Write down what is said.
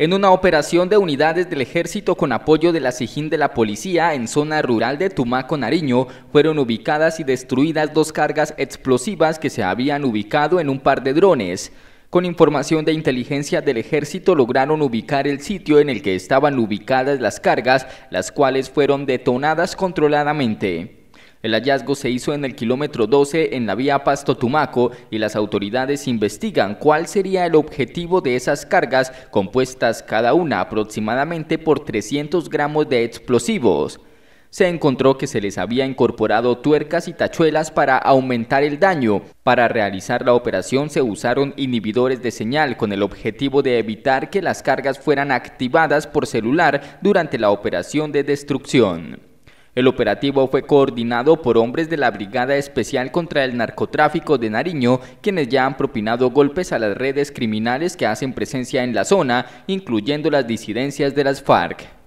En una operación de unidades del ejército con apoyo de la SIGIN de la policía en zona rural de Tumaco, Nariño, fueron ubicadas y destruidas dos cargas explosivas que se habían ubicado en un par de drones. Con información de inteligencia del ejército lograron ubicar el sitio en el que estaban ubicadas las cargas, las cuales fueron detonadas controladamente. El hallazgo se hizo en el kilómetro 12 en la vía Pasto Tumaco y las autoridades investigan cuál sería el objetivo de esas cargas compuestas cada una aproximadamente por 300 gramos de explosivos. Se encontró que se les había incorporado tuercas y tachuelas para aumentar el daño. Para realizar la operación se usaron inhibidores de señal con el objetivo de evitar que las cargas fueran activadas por celular durante la operación de destrucción. El operativo fue coordinado por hombres de la Brigada Especial contra el Narcotráfico de Nariño, quienes ya han propinado golpes a las redes criminales que hacen presencia en la zona, incluyendo las disidencias de las FARC.